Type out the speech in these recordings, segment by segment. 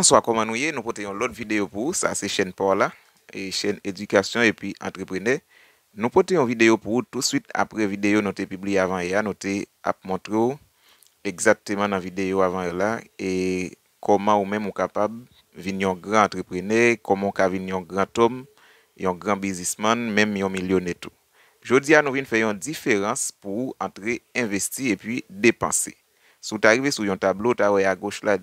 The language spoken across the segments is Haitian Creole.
Bonsoir, comment nous y Nous portons l'autre vidéo pour ça, c'est chaîne là et chaîne éducation et puis entrepreneur. Nous portons une vidéo pour tout de suite après vidéo nous publié avant à nous à montrer exactement dans la vidéo avant là et comment ou même ou capable venir un grand entrepreneur, comment on venir un grand homme, un grand businessman, même un millionnaire tout. dis a nous venir faire une différence pour entrer investir et puis dépenser vous arrivez sur un tableau ta ou à gauche là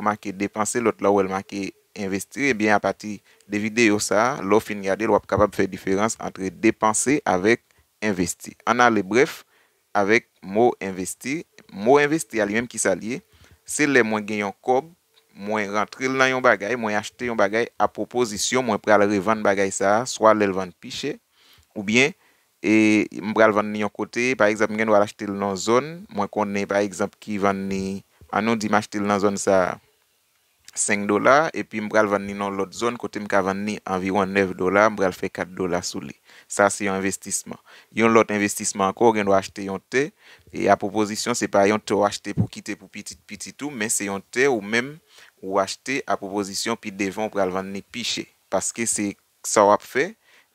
marqué dépenser l'autre là où elle marqué investir et eh bien à partir des vidéos ça l'au fini des dire capable faire différence entre dépenser avec investir en aller bref avec mot investir mot investir à lui-même qui s'allier c'est les moins gagnants en cob moins rentrer dans un bagage moins acheter un bagage à proposition moins pour le revendre bagage ça soit le vendre piché ou bien et mbral le vendre yon côté, par exemple, vais wala dans une zone zon, moi, connais par exemple qui van ni, à nous m acheter dans une zon sa 5 dollars et puis je ni dans l'autre zon, kote m environ ni environ 9 dollars mbral faire 4 un ça c'est investissement se yon investissement investissement encore, je vais acheter wala et yon te, et à proposition se pa yon te pour pou kite pou petit tout. Mais se yon te ou à proposition, puis devant, pi picher parce que ni c'est ça va sa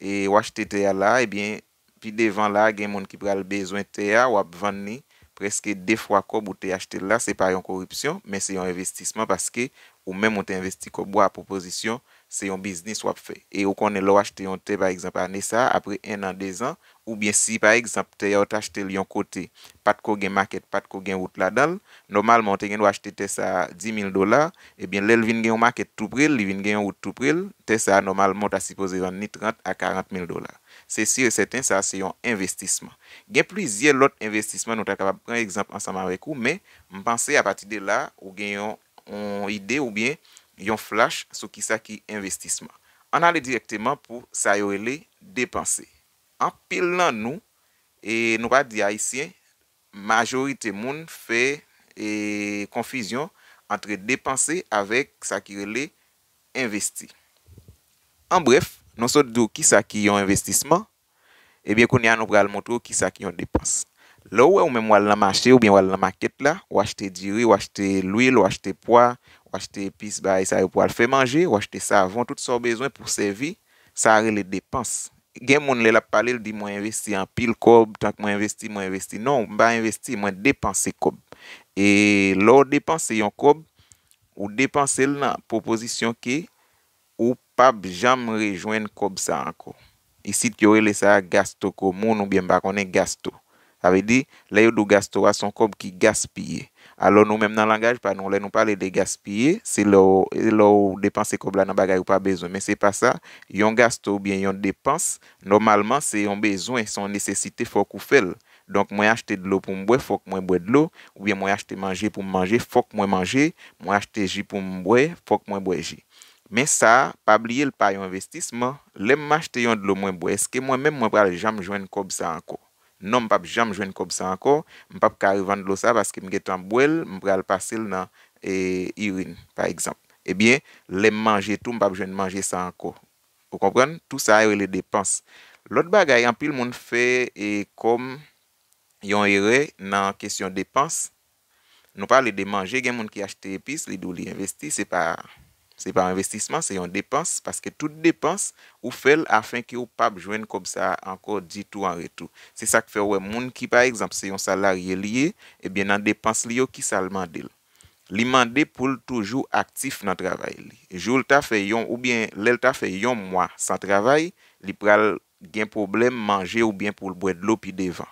et ou acheter wachete là, et bien... pi devan la gen moun ki pral bezwen te ya, wap van ni, preske defwa ko bou te yachte la, se pa yon korupsyon, men se yon investisman, paske, ou men mwen te investi kou bo a proposisyon, se yon biznis wap fe. E ou konen lou achete yon te, par exemple, ane sa apre 1 an, 2 an, ou bien si, par exemple, te yon t'achete yon kote, pat ko gen market, pat ko gen wout la dal, normalman te gen nou achete te sa 10.000 dolar, e bien lel vin gen yon market tout pril, li vin gen yon wout tout pril, te sa normalman ta sipoze van ni 30 a 40.000 dolar. Se si re seten, sa se yon investisman. Gen plizye lot investisman, nou ta kapab pren exemple ansaman wek ou, men mpansi apati de la, ou gen yon, On ide ou bien yon flash sou ki sa ki investisman. An ale direkteman pou sa yo rele depanse. An pil nan nou, e nou pa di a isyen, majorite moun fe e, konfizyon entre depanse avek sa ki rele investi. An bref, nou sa di yo ki sa ki yon investisman, e bien konye an nou pral montrou ki sa ki yon depanse. Lo wè ou mèm wale nan machè ou bèm wale nan makèt la, wache te diri, wache te l'ouil, wache te pwa, wache te epis ba, e sa yè pou wale fè manje, wache te savon, tout son bezwen pou servi, sa yè le depanse. Gen moun lè la pale l di mwen investi an pil kob, tank mwen investi, mwen investi, non, mwen ba investi, mwen depanse kob. E lò depanse yon kob, ou depanse l nan proposisyon ki, ou pab jam rejwen kob sa an ko. E sit yore lè sa gasto ko, moun ou bèm ba konen gasto. Sa ve di, le yo do gasto a son kob ki gaspye. Alo nou menm nan langaj pa nou, le nou pale de gaspye, se lo ou depanse kob la nan bagay ou pa bezon. Men se pa sa, yon gasto ou bien yon depanse, normalman se yon bezon e son nesesite fok ou fel. Donk mwen achete dlou pou mbwe fok mwen bwe dlou, ou bien mwen achete manje pou mmanje fok mwen manje, mwen achete ji pou mbwe fok mwen bwe ji. Men sa, pa blye l pa yon investisme, mwen mwen achete yon dlou mwen bwe, eske mwen men mwen prale jam jwen kob sa anko. Non mpap jam jwen kob sa anko, mpap karivand lo sa baske mgetan bwel, mpral pasil nan irin, e, par ekzamp. Ebyen, lem manje tou mpap jwen manje sa anko. Ou kompran, tou sa a yon le depans. Lot bagay, anpil moun fe e kom yon yon re nan kesyon depans. Nou pa le de manje, gen moun ki achte epis, li dou li investi, se pa... Se pa investisman, se yon depans, paske tout depans ou fel afin ki ou pap jwen kom sa anko di tou anre tou. Se sa k fe wè, moun ki pa ekzamp se yon salarye liye, ebyen eh nan depans liyo ki sal mandel. Li mande pou l toujou aktif nan travay li. Joul ta fe yon ou bien lel ta fe yon mwa san travay, li pral gen problem manje ou bien pou lbwèd lopi devan.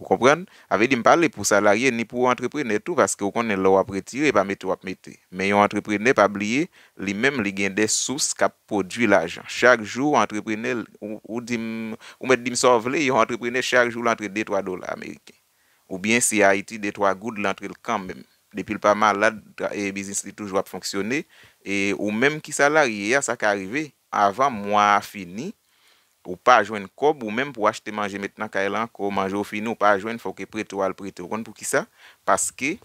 Ou kompren, ave di m pale pou salaryen ni pou entreprener tou, paske ou konen lou ap retire, e pa mette ou ap mette. Men yon entreprener pa bliye, li men li gen de sous ka podu l'ajan. Chak jou entreprener, ou mette di m savle, yon entreprener chak jou l'entre de 3 dola Ameriken. Ou bien si a iti de 3 goud l'entre l'kamp men. Depi l'paman la, business li toujou ap fonksyonne, ou men ki salaryen sa ka arrive avan mwa a fini, ou pas joindre cob ou même pour acheter manger maintenant qu'elle encore manger au fin ou pas joindre faut que prête ou e al prête pour qui ça parce que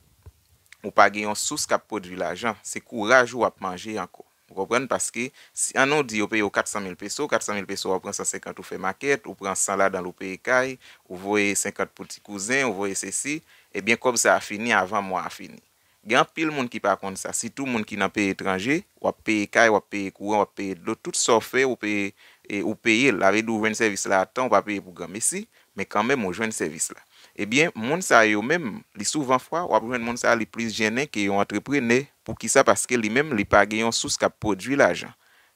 ou pas gagne une source qui produit l'argent c'est courage ou à manger encore vous comprenez parce que si on nous dit au paye 400 000 pesos 400 000 pesos on prend 150 ou fait maquette ou prend 100 là dans le pays e caille ou voyez 50 petits cousins ou voyez ceci et bien comme ça a fini avant moi a fini Gen pil moun ki pa kon sa, si tout moun ki nan peye etranje, wap peye kay, wap peye kouan, wap peye l'eau tout so fe, wap peye E ou peye la redou ou jwen servis la, tan ou pa peye pou grame si, men kanmen ou jwen servis la. Ebyen, eh moun sa yo men, li souvan fwa, ou apwen moun sa li plis jenen ki yon entreprenè pou ki sa paske li men li pa genyon sous ka prodwi la jan.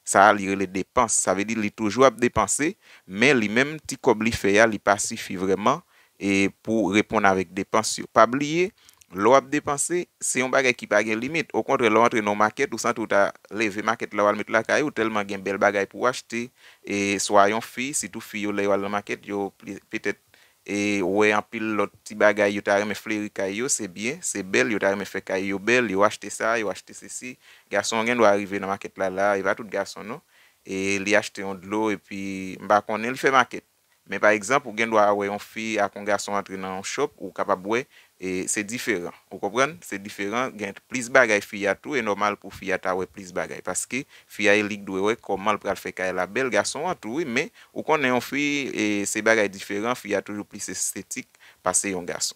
Sa li le depans, sa ve di li toujwa ap depansè, men li men ti kob li feya li pasifi vreman e pou repon avèk depans yo pa blye, Lo ap depanse, se yon bagay ki bagen limit, o kontre lo antre nan maket, ou san tout a leve maket la wal met la kaye, ou telman gen bel bagay pou achete, e swa yon fi, si tou fi yo le wal nan maket, yo petet, e we an pil lot ti bagay yo tarime fleri kaye yo, se bien, se bel, yo tarime fe kaye yo bel, yo achete sa, yo achete se si, gason gen do arrive nan maket la la, e va tout gason nou, e li achete yon bah, dlo, e pi mba konen li fe maket. Men pa ekzamp ou gen dwa awe yon fi akon garson atre nan yon shop ou kapabwe, e se diferan. Ou kopren, se diferan gen plis bagay fi atou e normal pou fi atawwe plis bagay. Paske fi aye lik dwe wek komal pral fe kaya e la bel garson atou we, men ou konnen yon fi e se bagay diferan, fi a toujou plis estetik pa se yon garson.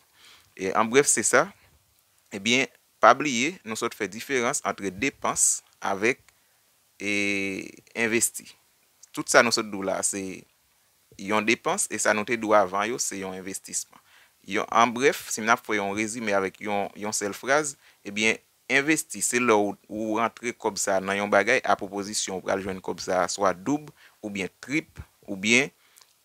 En bref, se sa, ebyen, pa bliye, nou sot fe diferans entre depans avèk e investi. Tout sa nou sot dou la, se... yon depanse, e sa nou te dou avan yo, se yon investisman. En bref, se mna pou fwe yon rezime avik yon sel fraze, ebyen, investi, se lou ou rentre kob sa nan yon bagay, apoposisyon, ou pral jwen kob sa, swa doub, oubyen trip, oubyen,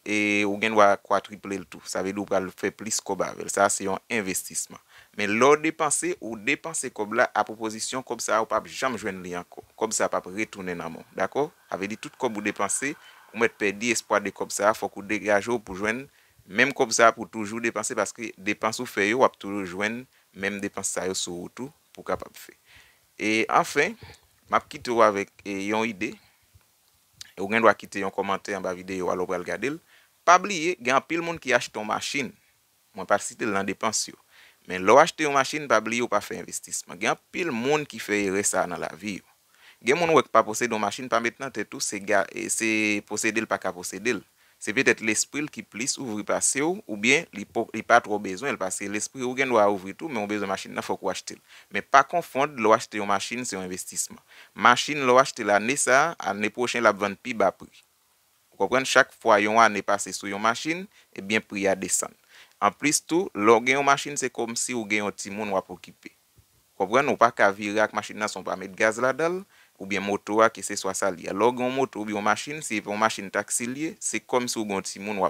e ou gen wakwa triple l tou, sa vey dou pral fe plis kob avel, sa se yon investisman. Men lor depanse, ou depanse kob la, apoposisyon, kob sa ou pap jam jwen li anko, kob sa pap retoune nan mon, dako? Ave di tout kob ou depanse, Ou met pe di espwa de kopsa, fok ou degaje ou pou jwen, menm kopsa pou toujou depanse, paske depanse ou feyo wap toujou jwen, menm depanse sa yo sou wotou pou kapap fe. E anfen, map kite ou avèk yon ide, ou gen dwa kite yon komante yon ba videyo alopal gade, pa bliye, gen apil moun ki achete yon maschine, mwen pa sitel nan depanse yo, men lo achete yon maschine, pa bliye ou pa fe investisme, gen apil moun ki feye re sa nan la viyo. Les on gens qui ne possèdent pas de machine maintenant, c'est posséder, pas qu'à posséder. C'est peut-être l'esprit qui plus ouvrir, passer, ou bien il pas trop besoin, parce que l'esprit, vous avez ouvrir tout, mais on besoin de machine, il faut qu'on achète. Mais ne confondez pas, acheter une machine c'est un investissement. La machine, l'achat l'année la Nessa, l'année prochaine, la vente plus bas prix. Vous comprenez, chaque fois qu'il a une année passée sur une machine, et bien, le prix à descendre En plus, l'achat une machine, c'est comme si on aviez un petit monde qui n'a pas comprendre Vous pas qu'à virer avec une machine, si vous pas mettre de gaz là-dedans ou bien moto a qui se soit sali. Alors moto ou bien machine, si une machine taxi c'est comme si on petit monde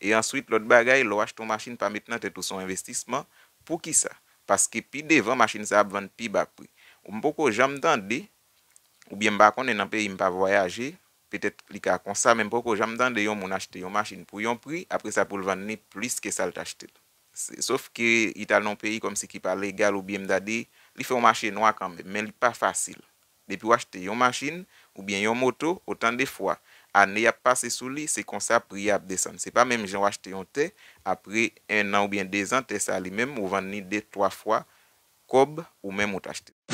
Et ensuite l'autre bagaille, lo achète ton machine pas maintenant tout son investissement pour qui ça Parce que puis devant machine ça vendre plus bas prix. On beaucoup jamais ou bien pas dans pays pas voyager, peut-être li ka comme ça même beaucoup yon mon acheté une machine pour yon prix, après ça pour le vendre plus que ça acheté Sauf que italien pays comme si qui légal ou bien mdade, il fait noir quand même, mais pas facile depuis acheter une machine ou bien une moto autant de fois année a passé sous lui c'est comme ça prix a descendre c'est pas même j'ai acheté un thé après un an ou bien deux ans vous ça lui même ou vendre trois fois cob ou même acheté.